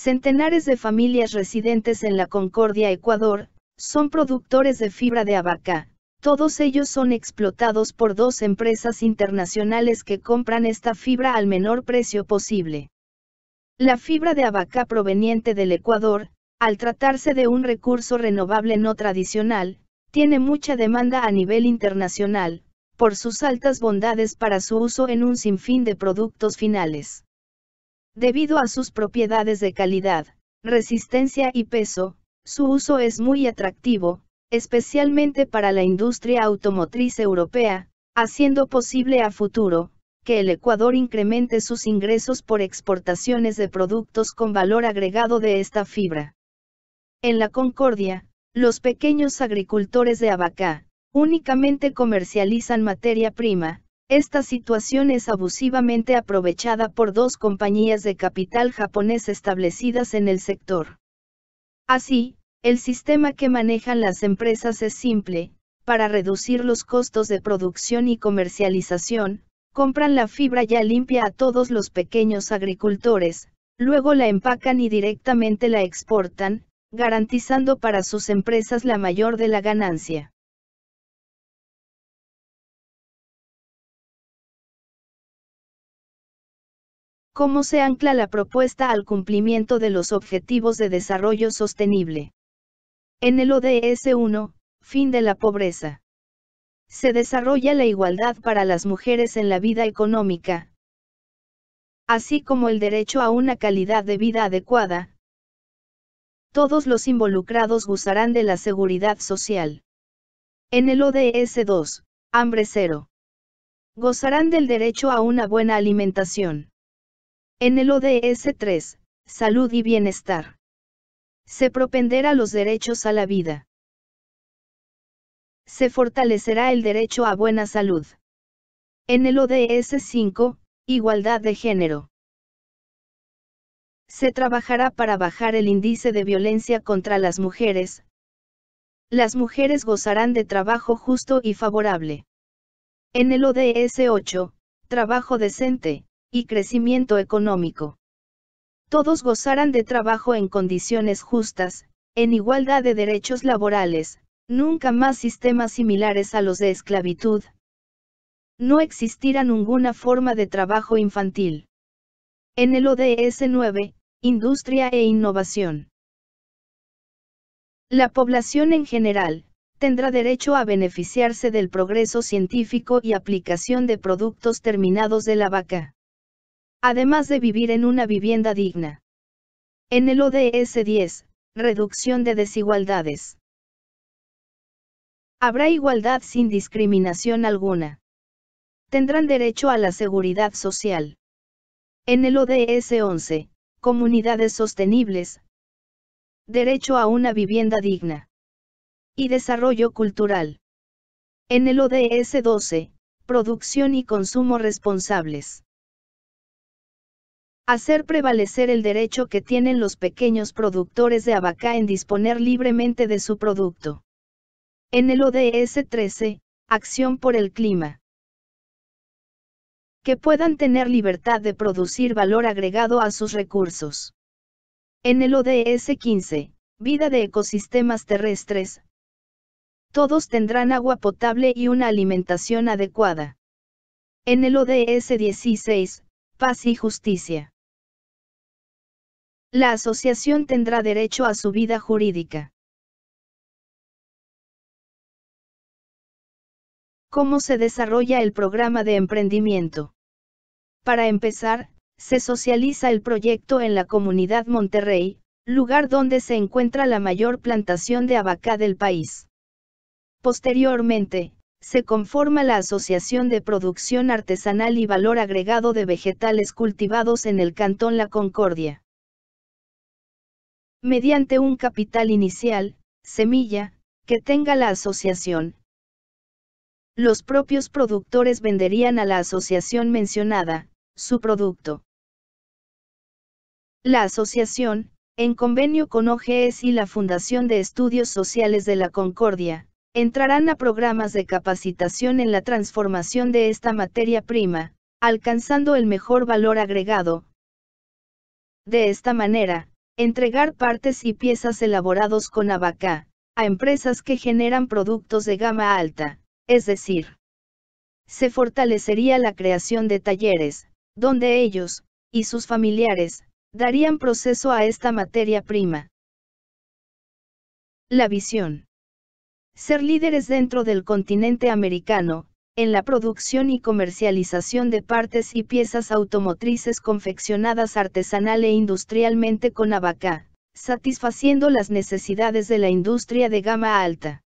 Centenares de familias residentes en la Concordia, Ecuador, son productores de fibra de abaca. Todos ellos son explotados por dos empresas internacionales que compran esta fibra al menor precio posible. La fibra de abaca proveniente del Ecuador, al tratarse de un recurso renovable no tradicional, tiene mucha demanda a nivel internacional, por sus altas bondades para su uso en un sinfín de productos finales. Debido a sus propiedades de calidad, resistencia y peso, su uso es muy atractivo, especialmente para la industria automotriz europea, haciendo posible a futuro, que el Ecuador incremente sus ingresos por exportaciones de productos con valor agregado de esta fibra. En la Concordia, los pequeños agricultores de Abacá, únicamente comercializan materia prima, esta situación es abusivamente aprovechada por dos compañías de capital japonés establecidas en el sector. Así, el sistema que manejan las empresas es simple, para reducir los costos de producción y comercialización, compran la fibra ya limpia a todos los pequeños agricultores, luego la empacan y directamente la exportan, garantizando para sus empresas la mayor de la ganancia. ¿Cómo se ancla la propuesta al cumplimiento de los Objetivos de Desarrollo Sostenible? En el ODS 1, Fin de la Pobreza. Se desarrolla la igualdad para las mujeres en la vida económica, así como el derecho a una calidad de vida adecuada. Todos los involucrados gozarán de la seguridad social. En el ODS 2, Hambre Cero. Gozarán del derecho a una buena alimentación. En el ODS 3, Salud y Bienestar. Se propenderá los derechos a la vida. Se fortalecerá el derecho a buena salud. En el ODS 5, Igualdad de Género. Se trabajará para bajar el índice de violencia contra las mujeres. Las mujeres gozarán de trabajo justo y favorable. En el ODS 8, Trabajo decente, y crecimiento económico. Todos gozarán de trabajo en condiciones justas, en igualdad de derechos laborales, nunca más sistemas similares a los de esclavitud. No existirá ninguna forma de trabajo infantil. En el ODS 9, Industria e Innovación. La población en general, tendrá derecho a beneficiarse del progreso científico y aplicación de productos terminados de la vaca además de vivir en una vivienda digna. En el ODS 10, Reducción de desigualdades. Habrá igualdad sin discriminación alguna. Tendrán derecho a la seguridad social. En el ODS 11, Comunidades sostenibles. Derecho a una vivienda digna. Y desarrollo cultural. En el ODS 12, Producción y consumo responsables. Hacer prevalecer el derecho que tienen los pequeños productores de abacá en disponer libremente de su producto. En el ODS 13, Acción por el Clima. Que puedan tener libertad de producir valor agregado a sus recursos. En el ODS 15, Vida de ecosistemas terrestres. Todos tendrán agua potable y una alimentación adecuada. En el ODS 16, Paz y Justicia. La asociación tendrá derecho a su vida jurídica. ¿Cómo se desarrolla el programa de emprendimiento? Para empezar, se socializa el proyecto en la comunidad Monterrey, lugar donde se encuentra la mayor plantación de abacá del país. Posteriormente, se conforma la Asociación de Producción Artesanal y Valor Agregado de Vegetales Cultivados en el Cantón La Concordia mediante un capital inicial, semilla, que tenga la asociación. Los propios productores venderían a la asociación mencionada, su producto. La asociación, en convenio con OGS y la Fundación de Estudios Sociales de la Concordia, entrarán a programas de capacitación en la transformación de esta materia prima, alcanzando el mejor valor agregado. De esta manera, Entregar partes y piezas elaborados con Abacá, a empresas que generan productos de gama alta, es decir, se fortalecería la creación de talleres, donde ellos, y sus familiares, darían proceso a esta materia prima. La visión. Ser líderes dentro del continente americano, en la producción y comercialización de partes y piezas automotrices confeccionadas artesanal e industrialmente con Abacá, satisfaciendo las necesidades de la industria de gama alta.